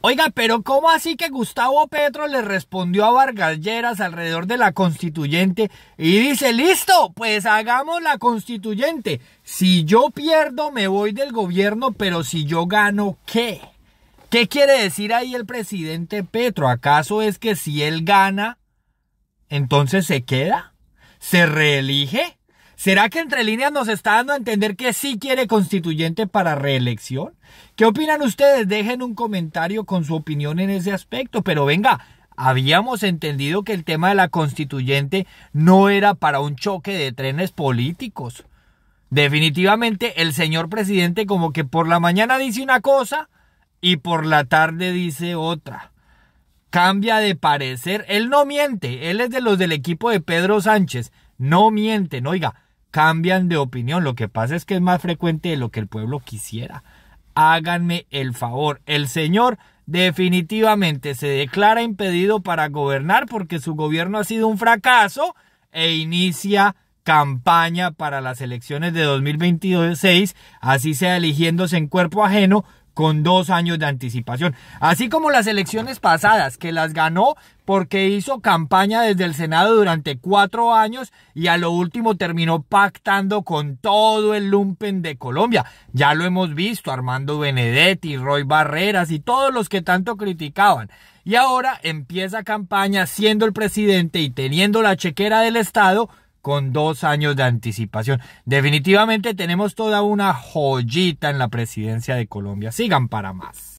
Oiga, pero ¿cómo así que Gustavo Petro le respondió a Vargas alrededor de la constituyente y dice, listo, pues hagamos la constituyente? Si yo pierdo me voy del gobierno, pero si yo gano, ¿qué? ¿Qué quiere decir ahí el presidente Petro? ¿Acaso es que si él gana, entonces se queda? ¿Se reelige? ¿Será que entre líneas nos está dando a entender que sí quiere constituyente para reelección? ¿Qué opinan ustedes? Dejen un comentario con su opinión en ese aspecto, pero venga, habíamos entendido que el tema de la constituyente no era para un choque de trenes políticos. Definitivamente el señor presidente como que por la mañana dice una cosa y por la tarde dice otra. Cambia de parecer, él no miente, él es de los del equipo de Pedro Sánchez, no mienten, oiga, cambian de opinión. Lo que pasa es que es más frecuente de lo que el pueblo quisiera. Háganme el favor. El Señor definitivamente se declara impedido para gobernar porque su gobierno ha sido un fracaso e inicia campaña para las elecciones de 2026, así sea eligiéndose en cuerpo ajeno, con dos años de anticipación. Así como las elecciones pasadas, que las ganó porque hizo campaña desde el Senado durante cuatro años y a lo último terminó pactando con todo el lumpen de Colombia. Ya lo hemos visto, Armando Benedetti, Roy Barreras y todos los que tanto criticaban. Y ahora empieza campaña siendo el presidente y teniendo la chequera del Estado con dos años de anticipación. Definitivamente tenemos toda una joyita en la presidencia de Colombia. Sigan para más.